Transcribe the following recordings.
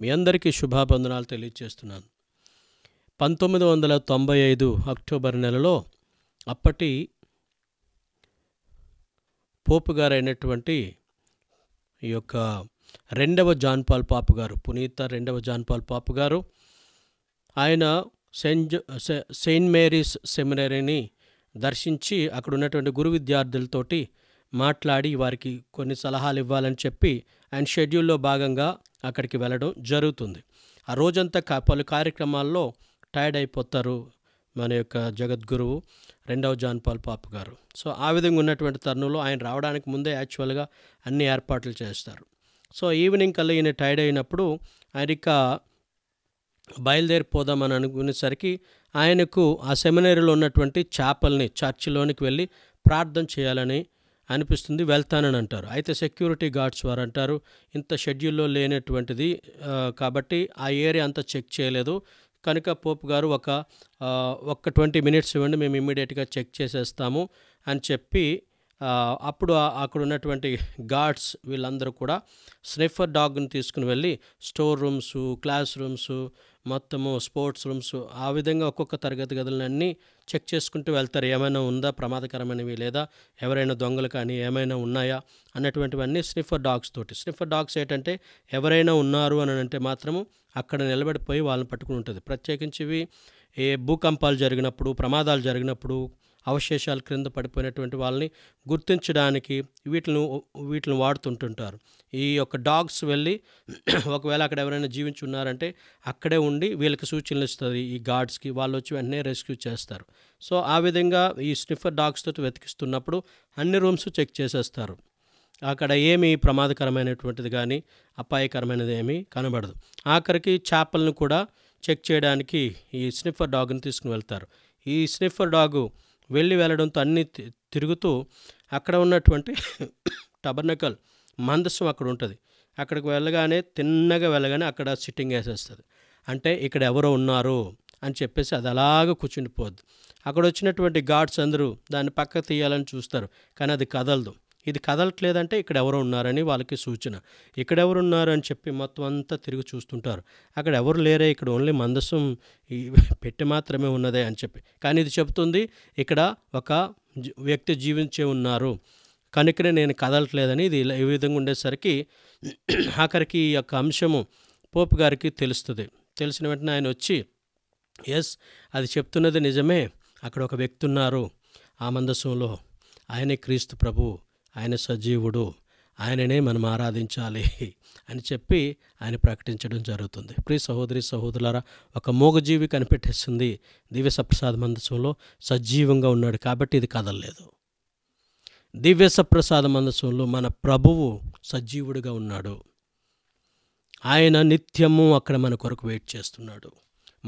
మీ అందరికీ శుభాబంధనాలు తెలియజేస్తున్నాను పంతొమ్మిది వందల తొంభై ఐదు అక్టోబర్ నెలలో అప్పటి పోపు గారైనటువంటి ఈ యొక్క రెండవ జాన్పాల్ పాపు గారు పునీత రెండవ జాన్పాల్ పాపు గారు ఆయన సెయింట్ సెయింట్ మేరీస్ సెమినరీని దర్శించి అక్కడ ఉన్నటువంటి గురు విద్యార్థులతోటి మాట్లాడి వారికి కొన్ని సలహాలు ఇవ్వాలని చెప్పి అండ్ షెడ్యూల్లో భాగంగా అక్కడికి వెళ్ళడం జరుగుతుంది ఆ రోజంతా పలు కార్యక్రమాల్లో టైర్డ్ అయిపోతారు మన యొక్క జగద్గురువు రెండవ జాన్ పాల్ పాప్ గారు సో ఆ విధంగా ఉన్నటువంటి తరుణంలో ఆయన రావడానికి ముందే యాక్చువల్గా అన్ని ఏర్పాట్లు చేస్తారు సో ఈవినింగ్ కల్లా ఈయన టైర్డ్ అయినప్పుడు ఆయన ఇక బయలుదేరిపోదామని అనుకునేసరికి ఆయనకు ఆ సెమినరీలో ఉన్నటువంటి చేపల్ని చర్చిలోనికి వెళ్ళి ప్రార్థన చేయాలని అనిపిస్తుంది వెళ్తానని అంటారు అయితే సెక్యూరిటీ గార్డ్స్ వారు అంటారు ఇంత షెడ్యూల్లో లేనటువంటిది కాబట్టి ఆ ఏరియా అంతా చెక్ చేయలేదు కనుక పోపు గారు ఒక ఒక్క ట్వంటీ మినిట్స్ ఇవ్వండి మేము ఇమ్మీడియట్గా చెక్ చేసేస్తాము అని చెప్పి అప్పుడు అక్కడ ఉన్నటువంటి గార్డ్స్ వీళ్ళందరూ కూడా స్నిఫర్ డాగ్ని తీసుకుని వెళ్ళి స్టోర్ రూమ్స్ క్లాస్ రూమ్స్ మొత్తము స్పోర్ట్స్ రూమ్స్ ఆ విధంగా ఒక్కొక్క తరగతి గదులన్నీ చెక్ చేసుకుంటూ వెళ్తారు ఏమైనా ఉందా ప్రమాదకరమైనవి లేదా ఎవరైనా దొంగలు కానీ ఏమైనా ఉన్నాయా అన్నటువంటివన్నీ స్నిఫర్ డాగ్స్ తోటి స్నిఫర్ డాగ్స్ ఏంటంటే ఎవరైనా ఉన్నారు అని అంటే మాత్రము అక్కడ నిలబడిపోయి వాళ్ళని పట్టుకుని ఉంటుంది ప్రత్యేకించి ఏ భూకంపాలు జరిగినప్పుడు ప్రమాదాలు జరిగినప్పుడు అవశేషాలు క్రింద పడిపోయినటువంటి వాళ్ళని గుర్తించడానికి వీటిని వీటిని వాడుతుంటుంటారు ఈ యొక్క డాగ్స్ వెళ్ళి ఒకవేళ అక్కడ ఎవరైనా జీవించి ఉన్నారంటే అక్కడే ఉండి వీళ్ళకి సూచనలు ఇస్తుంది ఈ గాడ్స్కి వాళ్ళు వచ్చి వెంటనే రెస్క్యూ చేస్తారు సో ఆ విధంగా ఈ స్నిఫర్ డాగ్స్ తోటి వెతికిస్తున్నప్పుడు అన్ని రూమ్స్ చెక్ చేసేస్తారు అక్కడ ఏమి ప్రమాదకరమైనటువంటిది కానీ అపాయకరమైనది ఏమీ కనబడదు ఆఖరికి చేపలను కూడా చెక్ చేయడానికి ఈ స్నిఫర్ డాగ్ని తీసుకుని వెళ్తారు ఈ స్నిఫర్ డాగు వెళ్ళి వెళ్ళడంతో అన్నీ తిరుగుతూ అక్కడ ఉన్నటువంటి టబర్నకల్ మందస్సం అక్కడ ఉంటుంది అక్కడికి వెళ్ళగానే తిన్నగా వెళ్ళగానే అక్కడ సిట్టింగ్ వేసేస్తుంది అంటే ఇక్కడ ఎవరో ఉన్నారు అని చెప్పేసి అది అలాగ కూర్చుండిపోద్ది అక్కడ వచ్చినటువంటి గాడ్స్ అందరూ దాన్ని పక్కకు తీయాలని చూస్తారు కానీ అది కదలదు ఇది కదలట్లేదంటే ఇక్కడ ఎవరు ఉన్నారని వాళ్ళకి సూచన ఇక్కడెవరు ఉన్నారని చెప్పి మొత్తం అంతా తిరిగి చూస్తుంటారు అక్కడ ఎవరు లేరే ఇక్కడ ఓన్లీ మందసం పెట్టి మాత్రమే ఉన్నదే అని చెప్పి కానీ ఇది చెప్తుంది ఇక్కడ ఒక వ్యక్తి జీవించే ఉన్నారు కనుకనే నేను కదలట్లేదని ఇది ఈ విధంగా ఉండేసరికి ఆఖరికి ఈ యొక్క అంశము పోపు గారికి తెలుస్తుంది తెలిసిన వెంటనే ఆయన వచ్చి ఎస్ అది చెప్తున్నది నిజమే అక్కడ ఒక వ్యక్తి ఉన్నారు ఆ మందసంలో ఆయనే క్రీస్తు ప్రభువు ఆయన సజీవుడు ఆయననే మనం ఆరాధించాలి అని చెప్పి ఆయన ప్రకటించడం జరుగుతుంది ప్రియ సహోదరి సహోదరులారా ఒక మూగజీవి కనిపెట్టేస్తుంది దివ్య సప్రసాద మందసంలో సజీవంగా ఉన్నాడు కాబట్టి ఇది కదలలేదు దివ్య సప్రసాద మందసంలో మన ప్రభువు సజీవుడిగా ఉన్నాడు ఆయన నిత్యము అక్కడ మన కొరకు వెయిట్ చేస్తున్నాడు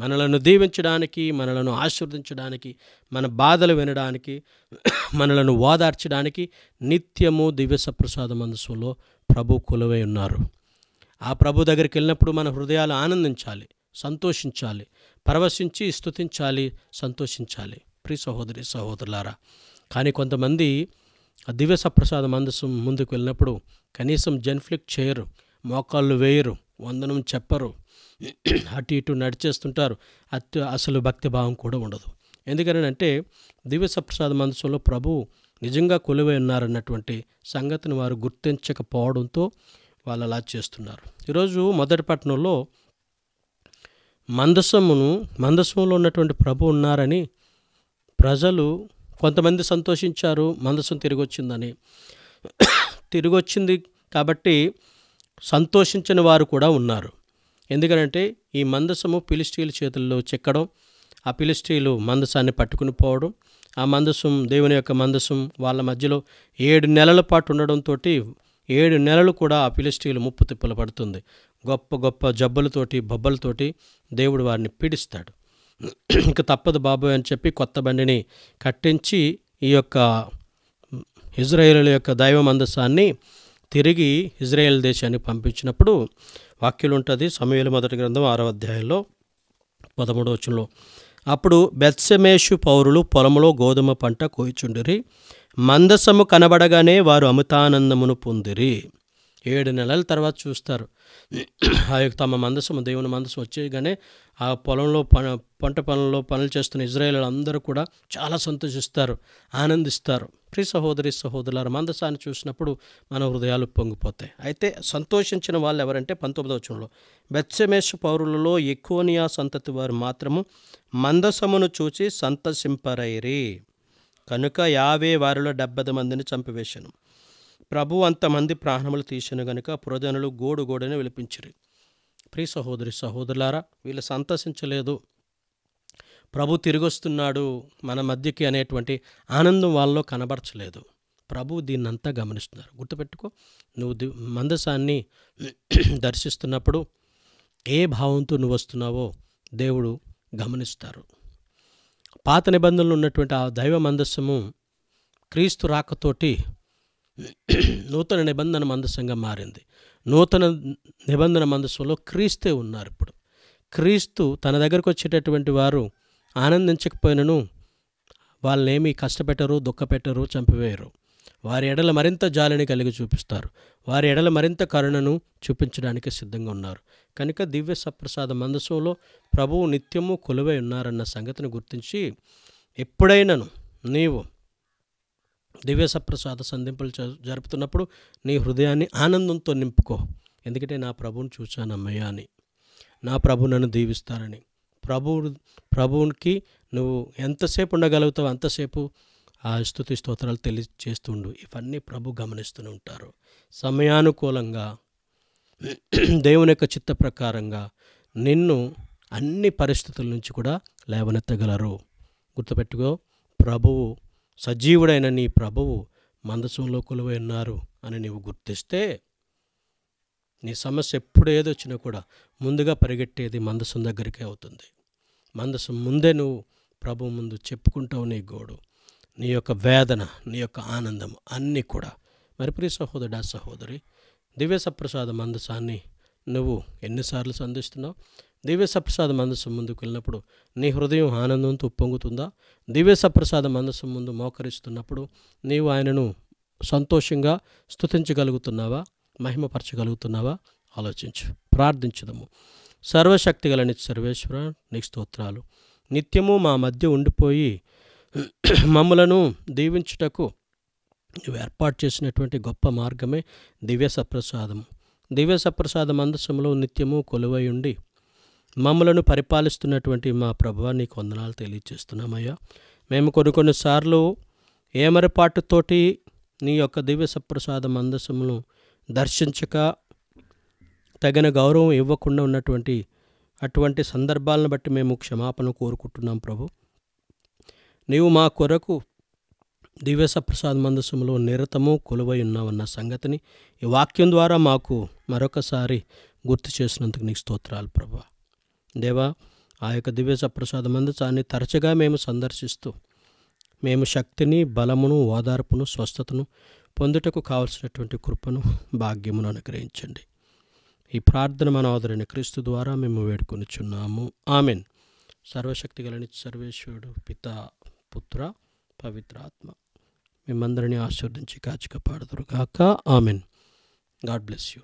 మనలను దీవించడానికి మనలను ఆశీర్వదించడానికి మన బాధలు వినడానికి మనలను ఓదార్చడానికి నిత్యము దివ్య సప్రసాద మనసులో ప్రభు కొలువై ఉన్నారు ఆ ప్రభు దగ్గరికి వెళ్ళినప్పుడు మన హృదయాలు ఆనందించాలి సంతోషించాలి పరవశించి స్థుతించాలి సంతోషించాలి ప్రీ సహోదరి సహోదరులారా కానీ కొంతమంది దివ్య సప్రసాద మందసం ముందుకు వెళ్ళినప్పుడు కనీసం జన్ఫ్లిక్ చేయరు మోకాళ్ళు వేయరు వందనం చెప్పరు అటు ఇటు నడిచేస్తుంటారు అత్య అసలు భక్తిభావం కూడా ఉండదు ఎందుకని అంటే దివ్య సప్రసాద మందసంలో ప్రభువు నిజంగా కొలువై ఉన్నారన్నటువంటి సంగతిని వారు గుర్తించకపోవడంతో వాళ్ళు అలా చేస్తున్నారు ఈరోజు మొదటి పట్టణంలో మందసమును మందసంలో ఉన్నటువంటి ప్రభు ఉన్నారని ప్రజలు కొంతమంది సంతోషించారు మందసం తిరిగి వచ్చిందని తిరిగి వచ్చింది కాబట్టి సంతోషించని వారు కూడా ఉన్నారు ఎందుకంటే ఈ మందసము పిలిస్టీల చేతుల్లో చిక్కడం ఆ పిలిస్టీలు మందసాన్ని పట్టుకుని పోవడం ఆ మందసం దేవుని యొక్క మందసం వాళ్ళ మధ్యలో ఏడు నెలల పాటు ఉండడంతో ఏడు నెలలు కూడా ఆ పిలిస్టీలు ముప్పు తిప్పలు పడుతుంది గొప్ప గొప్ప జబ్బులతోటి బొబ్బలతోటి దేవుడు వారిని పీడిస్తాడు ఇంక తప్పదు బాబు అని చెప్పి కొత్త బండిని కట్టించి ఈ యొక్క ఇజ్రాయేలుల యొక్క దైవ మందసాన్ని తిరిగి ఇజ్రాయెల్ దేశాన్ని పంపించినప్పుడు వాక్యులు ఉంటుంది సమయలు మొదటి గ్రంథం ఆరో అధ్యాయంలో పదమూడవ అప్పుడు బెత్సమేషు పౌరులు పొలంలో గోధుమ పంట కోయిచుండిరి మందసము కనబడగానే వారు అమితానందమును పొందిరి ఏడు నెలల తర్వాత చూస్తారు ఆ యొక్క తమ మందసము దేవుని మందసం వచ్చేయగానే ఆ పొలంలో పన పంట పనుల్లో పనులు చేస్తున్న ఇజ్రాయేల్ అందరూ కూడా చాలా సంతోషిస్తారు ఆనందిస్తారు ప్రీ సహోదరి సహోదరుల మందసాన్ని చూసినప్పుడు మన హృదయాలు పొంగిపోతాయి అయితే సంతోషించిన వాళ్ళు ఎవరంటే పంతొమ్మిదవ వచనంలో బెత్సమేష్ పౌరులలో ఎక్కువనియా సంతతి వారు మాత్రము మందసమును చూసి సంతసింపరైరి కనుక యావే వారిలో డెబ్బై మందిని చంపివేశాను ప్రభు అంతమంది ప్రాణములు తీసిన గనుక పురజనులు గోడు గోడని విలిపించిరి ప్రియ సహోదరి సహోదరులారా వీళ్ళు సంతసించలేదు ప్రభు తిరిగొస్తున్నాడు మన మధ్యకి అనేటువంటి ఆనందం వాళ్ళలో కనబరచలేదు ప్రభు దీన్నంతా గమనిస్తున్నారు గుర్తుపెట్టుకో నువ్వు మందసాన్ని దర్శిస్తున్నప్పుడు ఏ భావంతో నువ్వు వస్తున్నావో దేవుడు గమనిస్తారు పాత నిబంధనలు ఉన్నటువంటి ఆ దైవ మందస్సము క్రీస్తు రాకతోటి నూతన నిబంధన మందసంగా మారింది నూతన నిబంధన మందసంలో క్రీస్తే ఉన్నారు ఇప్పుడు క్రీస్తు తన దగ్గరకు వచ్చేటటువంటి వారు ఆనందించకపోయినను వాళ్ళనేమి కష్టపెట్టరు దుఃఖపెట్టరు చంపివేయరు వారి ఎడల మరింత జాలిని కలిగి చూపిస్తారు వారి ఎడల మరింత కరుణను చూపించడానికి సిద్ధంగా ఉన్నారు కనుక దివ్య సప్రసాద మందసంలో ప్రభువు నిత్యము కొలువై ఉన్నారన్న సంగతిని గుర్తించి ఎప్పుడైనాను నీవు దివ్య సప్రసాద సంధింపులు జరుపుతున్నప్పుడు నీ హృదయాన్ని ఆనందంతో నింపుకో ఎందుకంటే నా ప్రభువుని చూశానమ్మయ్య అని నా ప్రభు నన్ను దీవిస్తారని ప్రభువు ప్రభువునికి నువ్వు ఎంతసేపు ఉండగలుగుతావు అంతసేపు ఆ స్థుతి స్తోత్రాలు చేస్తుండు ఇవన్నీ ప్రభు గమనిస్తూనే ఉంటారు సమయానుకూలంగా దేవుని యొక్క చిత్త ప్రకారంగా నిన్ను అన్ని పరిస్థితుల నుంచి కూడా లేవనెత్తగలరు గుర్తుపెట్టుకో ప్రభువు సజీవుడైన నీ ప్రభువు మందసంలో కొలువై ఉన్నారు అని నీవు గుర్తిస్తే నీ సమస్య ఎప్పుడు ఏదొచ్చినా కూడా ముందుగా పరిగెట్టేది మందసం దగ్గరికే అవుతుంది మందసం ముందే నువ్వు ప్రభు ముందు చెప్పుకుంటావు నీ గోడు నీ యొక్క వేదన నీ యొక్క ఆనందం అన్నీ కూడా మరి ప్రియ సహోదరుడా సహోదరి దివ్య సప్రసాద మందసాన్ని నువ్వు ఎన్నిసార్లు సంధిస్తున్నావు దివ్యసప్రసాద మందస్సు ముందుకు వెళ్ళినప్పుడు నీ హృదయం ఆనందంతో ఉప్పొంగుతుందా దివ్యసప్రసాద మందస్సు ముందు మోకరిస్తున్నప్పుడు నీవు ఆయనను సంతోషంగా స్థుతించగలుగుతున్నావా మహిమపరచగలుగుతున్నావా ఆలోచించు ప్రార్థించదము సర్వశక్తి గల సర్వేశ్వర నీకు స్తోత్రాలు నిత్యము మా మధ్య ఉండిపోయి మమ్మలను దీవించుటకు నువ్వు ఏర్పాటు చేసినటువంటి గొప్ప మార్గమే దివ్య సప్రసాదము దివ్య సప్రసాద మందసంలో నిత్యము కొలువై ఉండి మమ్మలను పరిపాలిస్తున్నటువంటి మా ప్రభువ నీకు వందనాలు తెలియజేస్తున్నామయ్యా మేము కొన్ని కొన్నిసార్లు ఏమరపాటుతోటి నీ యొక్క దివ్య సప్రసాద మందసమును దర్శించక తగిన గౌరవం ఇవ్వకుండా ఉన్నటువంటి అటువంటి సందర్భాలను బట్టి మేము క్షమాపణ కోరుకుంటున్నాం ప్రభు నీవు మా కొరకు దివ్య సప్రసాద మందసములో నిరతము కొలువై ఉన్నావన్న సంగతిని ఈ వాక్యం ద్వారా మాకు మరొకసారి గుర్తు చేసినందుకు నీకు స్తోత్రాలు ప్రభా దేవా ఆ యొక్క దివ్య సప్రసాదమందు దాన్ని తరచుగా మేము సందర్శిస్తూ మేము శక్తిని బలమును ఓదార్పును స్వస్థతను పొందుటకు కావలసినటువంటి కృపను భాగ్యమును అనుగ్రహించండి ఈ ప్రార్థన ఆదరణ క్రీస్తు ద్వారా మేము వేడుకొనిచున్నాము ఆమెన్ సర్వశక్తి గలని సర్వేశ్వరుడు పిత పుత్ర పవిత్రాత్మ మిమ్మందరినీ ఆశీర్వదించి కాచిక కాపాడుదురుగాక ఆమెన్ గాడ్ బ్లెస్ యూ